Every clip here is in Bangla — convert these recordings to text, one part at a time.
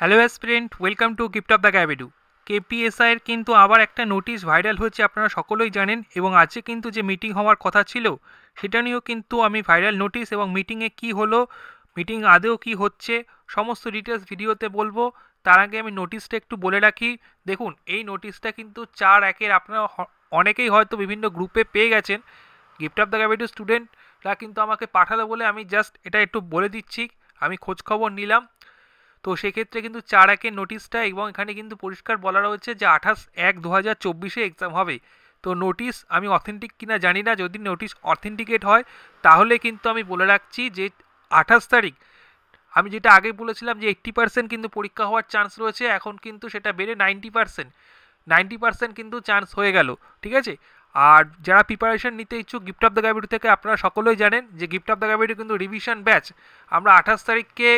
হ্যালো স্প্রেন্ট welcome to gift of the ক্যাবিডু কেপিএসআইয়ের কিন্তু আবার একটা নোটিশ ভাইরাল হয়েছে আপনারা সকলেই জানেন এবং আজকে কিন্তু যে মিটিং হওয়ার কথা ছিল সেটা নিয়েও কিন্তু আমি ভাইরাল নোটিশ এবং মিটিংয়ে কি হলো মিটিং আদেও কি হচ্ছে সমস্ত ডিটেলস ভিডিওতে বলবো তার আগে আমি নোটিশটা একটু বলে রাখি দেখুন এই নোটিশটা কিন্তু চার একের আপনারা অনেকেই হয়তো বিভিন্ন গ্রুপে পেয়ে গেছেন গিফট অফ দ্য ক্যাবিডু স্টুডেন্টরা কিন্তু আমাকে পাঠালো বলে আমি জাস্ট এটা একটু বলে দিচ্ছি আমি খোঁজখবর নিলাম তো সেক্ষেত্রে কিন্তু চার একের নোটিশটা এবং এখানে কিন্তু পরিষ্কার বলা রয়েছে যে আঠাশ এক দু হাজার চব্বিশে এক্সাম হবে তো নোটিশ আমি অথেন্টিক কিনা জানি না যদি নোটিশ অথেন্টিকেট হয় তাহলে কিন্তু আমি বলে রাখছি যে আঠাশ তারিখ আমি যেটা আগে বলেছিলাম যে এইট্টি পার্সেন্ট কিন্তু পরীক্ষা হওয়ার চান্স রয়েছে এখন কিন্তু সেটা বেড়ে নাইনটি পার্সেন্ট নাইনটি পার্সেন্ট কিন্তু চান্স হয়ে গেল ঠিক আছে আর যারা প্রিপারেশন নিতে ইচ্ছুক গিফট অফ দ্য গ্যাবিটি থেকে আপনারা সকলেই জানেন যে গিফট অফ দ্য গ্যাবিটি কিন্তু রিভিশন ব্যাচ আমরা আঠাশ তারিখকে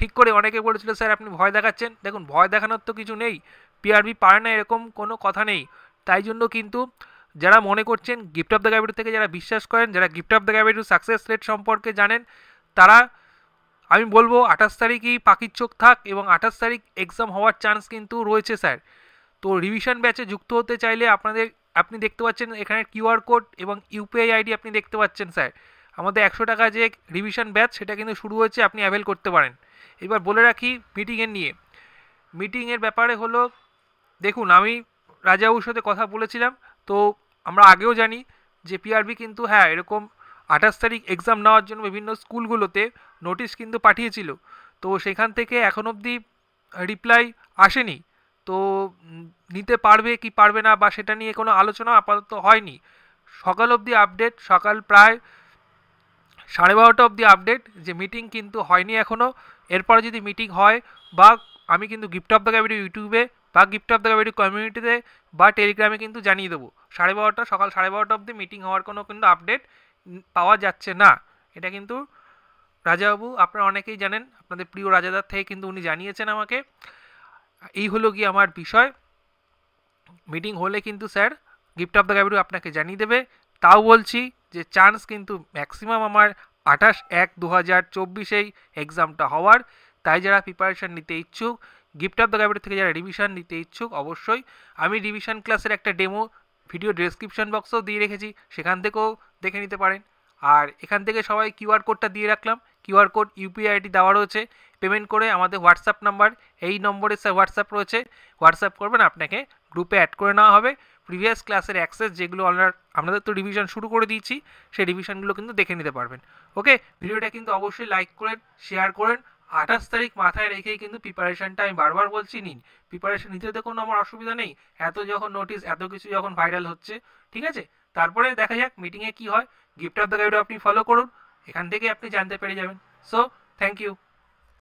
ঠিক করে অনেকে বলেছিল স্যার আপনি ভয় দেখাচ্ছেন দেখুন ভয় দেখানোর তো কিছু নেই পিআরবি পারে না এরকম কোনো কথা নেই তাই জন্য কিন্তু যারা মনে করছেন গিফট অফ দ্য ক্যাপিটাল থেকে যারা বিশ্বাস করেন যারা gift of the capital success rate সম্পর্কে জানেন তারা আমি বলবো আঠাশ তারিখই পাখির চোখ থাক এবং আঠাশ তারিখ এক্সাম হওয়ার চান্স কিন্তু রয়েছে স্যার তো রিভিশন ব্যাচে যুক্ত হতে চাইলে আপনাদের আপনি দেখতে পাচ্ছেন এখানে কিউআর কোড এবং ইউপিআই আইডি আপনি দেখতে পাচ্ছেন স্যার আমাদের একশো টাকা যে রিভিশন ব্যাচ সেটা কিন্তু শুরু হয়েছে আপনি অ্যাভেল করতে পারেন এবার বলে রাখি মিটিংয়ের নিয়ে মিটিংয়ের ব্যাপারে হলো দেখুন আমি রাজাবুর সাথে কথা বলেছিলাম তো আমরা আগেও জানি যে পিআরবি কিন্তু হ্যাঁ এরকম আঠাশ তারিখ এক্সাম নেওয়ার জন্য বিভিন্ন স্কুলগুলোতে নোটিশ কিন্তু পাঠিয়েছিল তো সেখান থেকে এখন অবধি রিপ্লাই আসেনি তো নিতে পারবে কি পারবে না বা সেটা নিয়ে কোনো আলোচনা আপাতত হয়নি সকাল অবধি আপডেট সকাল প্রায় সাড়ে বারোটা অবধি আপডেট যে মিটিং কিন্তু হয়নি এখনও এরপরে যদি মিটিং হয় বা আমি কিন্তু গিফট অফ দ্য ক্যাবিটি ইউটিউবে বা গিফট অফ দ্য ক্যাবিটি কমিউনিটিতে বা টেলিগ্রামে কিন্তু জানিয়ে দেবো সাড়ে বারোটা সকাল সাড়ে বারোটা অব্দি মিটিং হওয়ার কোনো কিন্তু আপডেট পাওয়া যাচ্ছে না এটা কিন্তু রাজাবাবু আপনারা অনেকেই জানেন আপনাদের প্রিয় রাজাদার থেকে কিন্তু উনি জানিয়েছেন আমাকে এই হলো গিয়ে আমার বিষয় মিটিং হলে কিন্তু sir gift of the capital আপনাকে জানিয়ে দেবে তাও বলছি যে চান্স কিন্তু ম্যাক্সিমাম আমার আঠাশ এক দু হাজার চব্বিশেই এক্সামটা হওয়ার তাই যারা প্রিপারেশান নিতে ইচ্ছুক গিফট অফ দ্য ক্যাপিটাল থেকে যারা রিভিশন নিতে ইচ্ছুক অবশ্যই আমি রিভিশন ক্লাসের একটা ডেমো ভিডিও ডেসক্রিপশন বক্সও দিয়ে রেখেছি সেখান থেকেও দেখে নিতে পারেন আর এখান থেকে সবাই কিউআর কোডটা দিয়ে রাখলাম কিউআর কোড ইউপিআই আইডি দেওয়া রয়েছে পেমেন্ট করে আমাদের হোয়াটসঅ্যাপ নাম্বার এই নম্বরে স্যার হোয়াটসঅ্যাপ রয়েছে হোয়াটসঅ্যাপ করবেন আপনাকে গ্রুপে অ্যাড করে নেওয়া হবে প্রিভিয়াস ক্লাসের অ্যাক্সেস যেগুলো আমরা আপনাদের তো রিভিশন শুরু করে দিয়েছি সেই রিভিশনগুলো কিন্তু দেখে নিতে পারবেন ওকে ভিডিওটা কিন্তু অবশ্যই লাইক করেন শেয়ার করেন আঠাশ তারিখ মাথায় রেখেই কিন্তু প্রিপারেশনটা আমি বারবার বলছি নিন প্রিপারেশন নিতে তো কোনো আমার অসুবিধা নেই এত যখন নোটিস এত কিছু যখন ভাইরাল হচ্ছে ঠিক আছে তারপরে দেখা যাক মিটিংয়ে কি হয় গিফট অফ দ্য গাইড আপনি ফলো করুন এখান থেকে আপনি জানতে পেরে যাবেন সো থ্যাংক ইউ